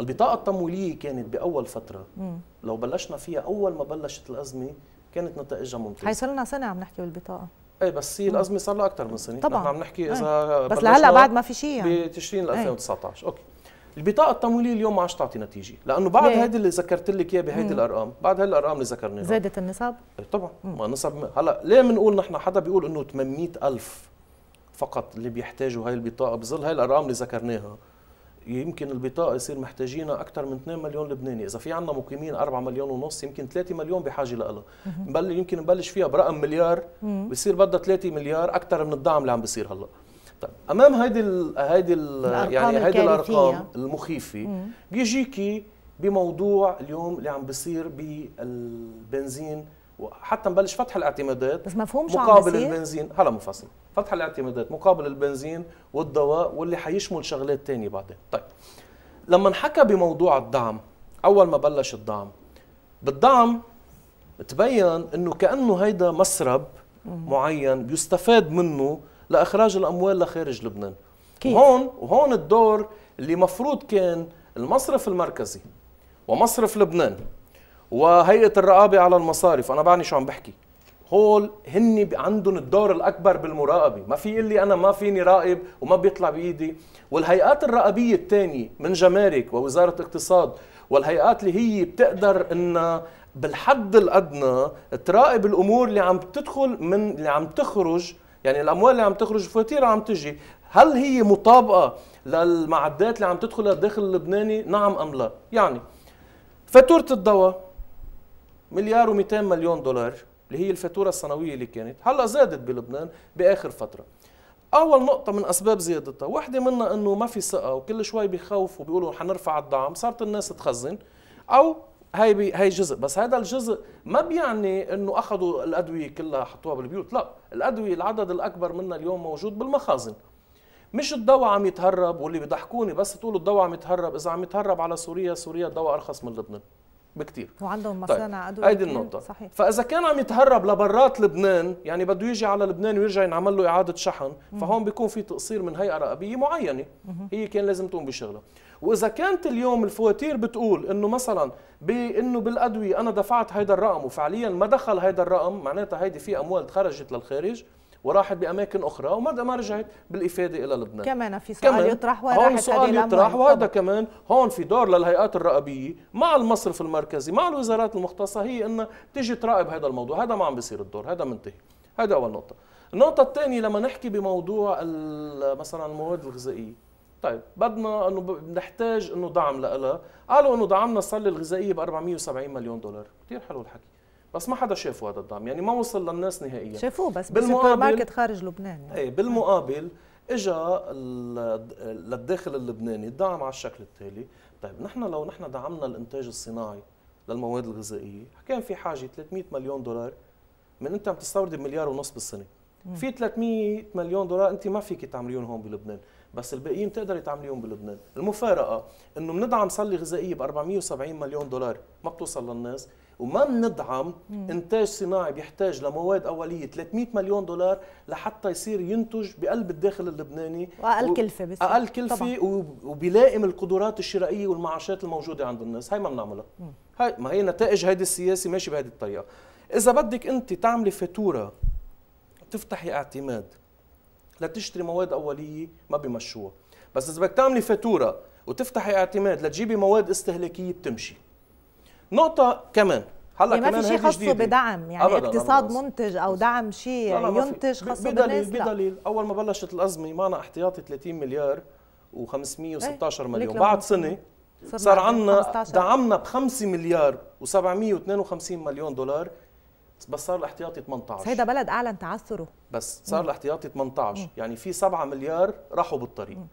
البطاقة التمويلية كانت بأول فترة مم. لو بلشنا فيها أول ما بلشت الأزمة كانت نتائجها ممتازة هي صار لنا سنة عم نحكي بالبطاقة ايه بس هي الازمه صار لها اكثر من سنه طبعا نحن عم نحكي اذا بس لهلا بعد ما في شيء يعني بتشرين 2019 اوكي البطاقه التمويليه اليوم ما عادش تعطي نتيجه لانه بعد هيدي اللي ذكرت لك اياه بهيدي الارقام بعد هالارقام اللي ذكرناها زادت النسب إيه، طبعا ما النسب هلا ليه بنقول نحن حدا بيقول انه 800 الف فقط اللي بيحتاجوا هاي البطاقه بظل هاي الارقام اللي ذكرناها يمكن البطاقه يصير محتاجينها اكثر من 2 مليون لبناني، اذا في عندنا مقيمين 4 مليون ونص يمكن 3 مليون بحاجه لها، يمكن نبلش فيها برقم مليار بصير بدها 3 مليار اكثر من الدعم اللي عم بيصير هلا. طيب امام هيدي الـ هيدي ال يعني هيدي الارقام المخيفه بيجيكي بموضوع اليوم اللي عم بيصير بالبنزين بي وحتى نبلش فتح الاعتمادات بس مفهومش مقابل البنزين هلا منفصل فتح الاعتمادات مقابل البنزين والدواء واللي حيشمل شغلات تانية بعدين طيب لما انحكى بموضوع الدعم اول ما بلش الدعم بالدعم تبين انه كانه هيدا مسرب معين بيستفاد منه لاخراج الاموال لخارج لبنان كيف؟ هون وهون الدور اللي مفروض كان المصرف المركزي ومصرف لبنان وهيئه الرقابه على المصارف انا بعني شو عم بحكي هول هن عندهم الدور الاكبر بالمراقبه ما في يقول لي انا ما فيني راقب وما بيطلع بايدي والهيئات الرقابيه الثانيه من جمارك ووزاره اقتصاد والهيئات اللي هي بتقدر انها بالحد الادنى تراقب الامور اللي عم تدخل من اللي عم تخرج يعني الاموال اللي عم تخرج فواتير عم تجي هل هي مطابقه للمعدات اللي عم تدخل داخل اللبناني نعم ام لا يعني فاتوره الدواء مليار و200 مليون دولار اللي هي الفاتوره السنويه اللي كانت هلا زادت بلبنان باخر فتره اول نقطه من اسباب زيادتها وحده منها انه ما في ثقه وكل شوي بيخوف وبيقولوا حنرفع الدعم صارت الناس تخزن او هي بي هي جزء بس هذا الجزء ما بيعني انه اخذوا الادويه كلها حطوها بالبيوت لا الادويه العدد الاكبر منها اليوم موجود بالمخازن مش الدواء عم يتهرب واللي بيضحكوني بس تقولوا الدواء عم يتهرب اذا عم يتهرب على سوريا سوريا الدواء ارخص من لبنان بكتير وعندهم طيب، مصانع طيب. ادويه هيدي النقطه صحيح. فاذا كان عم يتهرب لبرات لبنان يعني بده يجي على لبنان ويرجع ينعمل له اعاده شحن فهون بيكون في تقصير من هيئه رقابيه معينه هي كان لازم تقوم بشغله واذا كانت اليوم الفواتير بتقول انه مثلا بانه بالادويه انا دفعت هيدا الرقم وفعليا ما دخل هيدا الرقم معناتها هيدي في اموال خرجت للخارج وراحت باماكن اخرى وما ما رجعت بالافاده الى لبنان كمان في سؤال كمان يطرح وين راحت سؤال يطرح وهذا كمان هون في دور للهيئات الرقابيه مع المصرف المركزي مع الوزارات المختصه هي انها تيجي تراقب هذا الموضوع هذا ما عم بيصير الدور هذا منتهي هذا اول نقطه النقطه الثانيه لما نحكي بموضوع مثلا المواد الغذائيه طيب بدنا انه بنحتاج انه دعم لها قالوا انه دعمنا الصاله الغذائيه ب 470 مليون دولار كثير حلو الحكي بس ما حدا شافه هذا الدعم يعني ما وصل للناس نهائيا شافوه بس بالسوبر ماركت خارج لبنان يعني. ايه بالمقابل اجى للداخل اللبناني الدعم على الشكل التالي طيب نحن لو نحن دعمنا الانتاج الصناعي للمواد الغذائيه كان في حاجه 300 مليون دولار من انت عم تستورد مليار ونص بالسنه في 300 مليون دولار انت ما فيك تعمليهم هون بلبنان بس الباقيين بتقدري تعمليهم بلبنان المفارقه انه بندعم صله غذائيه ب 470 مليون دولار ما بتوصل للناس وما بندعم انتاج صناعي بيحتاج لمواد اوليه 300 مليون دولار لحتى يصير ينتج بقلب الداخل اللبناني واقل و... كلفه بس اقل كلفه طبعا. وبيلائم القدرات الشرائيه والمعاشات الموجوده عند الناس هاي ما بنعملها هاي ما هي نتائج هيدي السياسه ماشي بهذه الطريقه اذا بدك انت تعملي فاتوره تفتحي اعتماد لتشتري مواد اوليه ما بمشوها بس اذا بدك تعملي فاتوره وتفتحي اعتماد لتجيبي مواد استهلاكيه بتمشي نقطه كمان هلا يعني ما في شيء خاصه بدعم يعني أبداً اقتصاد أبداً منتج او دعم شيء ينتج خاصه بالناس بدليل بدليل اول ما بلشت الازمه معنا احتياطي 30 مليار و516 ايه؟ مليون بعد سنه صار عندنا دعمنا ب 5 مليار و752 مليون دولار بس صار الاحتياطي 18 هيدا بلد اعلن تعثره بس صار الاحتياطي 18 مم. يعني في 7 مليار راحوا بالطريق مم.